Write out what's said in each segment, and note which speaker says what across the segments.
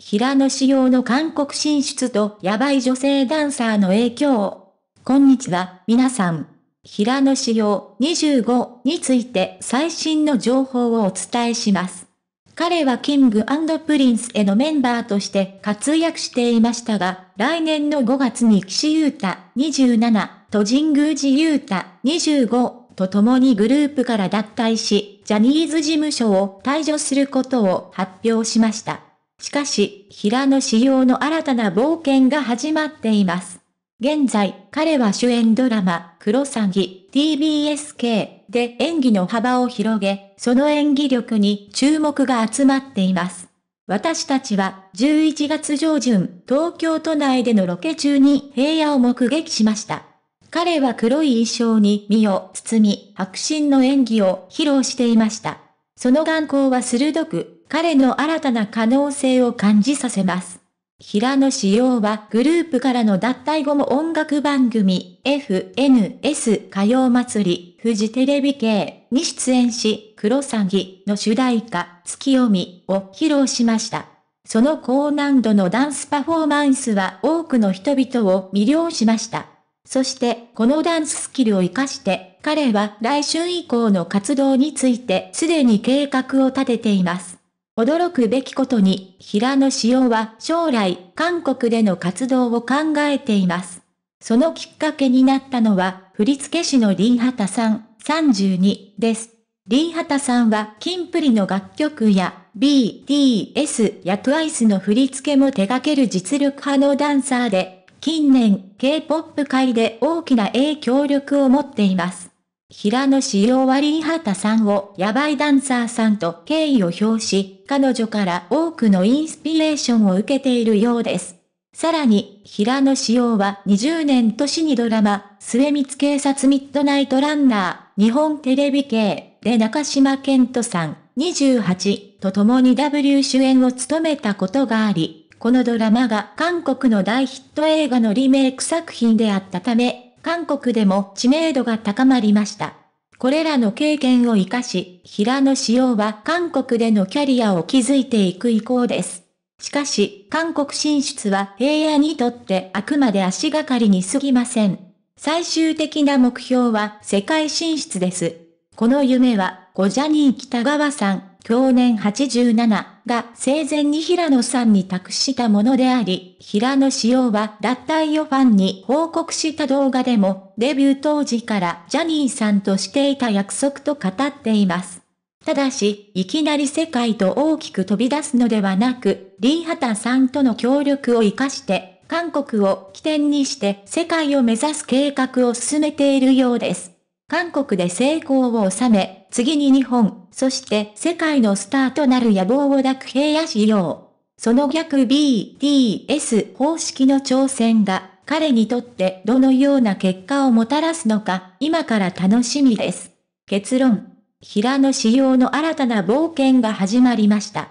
Speaker 1: 平野紫耀の韓国進出とヤバい女性ダンサーの影響。こんにちは、皆さん。平野紫耀25について最新の情報をお伝えします。彼はキングプリンスへのメンバーとして活躍していましたが、来年の5月に岸優太27と神宮寺優太25と共にグループから脱退し、ジャニーズ事務所を退場することを発表しました。しかし、平野仕様の新たな冒険が始まっています。現在、彼は主演ドラマ、クロサギ、TBSK で演技の幅を広げ、その演技力に注目が集まっています。私たちは11月上旬、東京都内でのロケ中に平野を目撃しました。彼は黒い衣装に身を包み、迫真の演技を披露していました。その眼光は鋭く、彼の新たな可能性を感じさせます。平野紫耀はグループからの脱退後も音楽番組 FNS 歌謡祭りフジテレビ系に出演し、クロサギの主題歌月読みを披露しました。その高難度のダンスパフォーマンスは多くの人々を魅了しました。そしてこのダンススキルを活かして彼は来春以降の活動についてすでに計画を立てています。驚くべきことに、平野紫耀は将来、韓国での活動を考えています。そのきっかけになったのは、振付師のリンハタさん、32です。リンハタさんは、キンプリの楽曲や、BTS やトワイスの振り付けも手掛ける実力派のダンサーで、近年、K-POP 界で大きな影響力を持っています。平野紫耀はリンハタさんを、ヤバいダンサーさんと敬意を表し、彼女から多くのインスピレーションを受けているようです。さらに、平野紫耀は20年年にドラマ、末光警察ミッドナイトランナー、日本テレビ系で中島健人さん、28と共に W 主演を務めたことがあり、このドラマが韓国の大ヒット映画のリメイク作品であったため、韓国でも知名度が高まりました。これらの経験を活かし、平野紫耀は韓国でのキャリアを築いていく意向です。しかし、韓国進出は平野にとってあくまで足がかりに過ぎません。最終的な目標は世界進出です。この夢は、ゴジャニー北川さん、去年87。が生前に平野さんに託したものであり、平野紫耀は脱退をファンに報告した動画でも、デビュー当時からジャニーさんとしていた約束と語っています。ただし、いきなり世界と大きく飛び出すのではなく、リー・ハタさんとの協力を活かして、韓国を起点にして世界を目指す計画を進めているようです。韓国で成功を収め、次に日本、そして世界のスターとなる野望を抱く平野志様。その逆 BTS 方式の挑戦が彼にとってどのような結果をもたらすのか今から楽しみです。結論。平野仕様の新たな冒険が始まりました。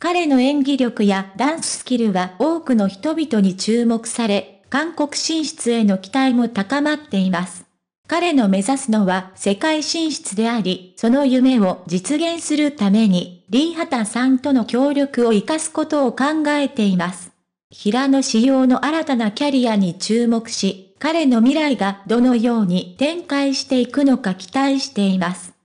Speaker 1: 彼の演技力やダンススキルは多くの人々に注目され、韓国進出への期待も高まっています。彼の目指すのは世界進出であり、その夢を実現するために、リーハタさんとの協力を活かすことを考えています。平野仕様の新たなキャリアに注目し、彼の未来がどのように展開していくのか期待しています。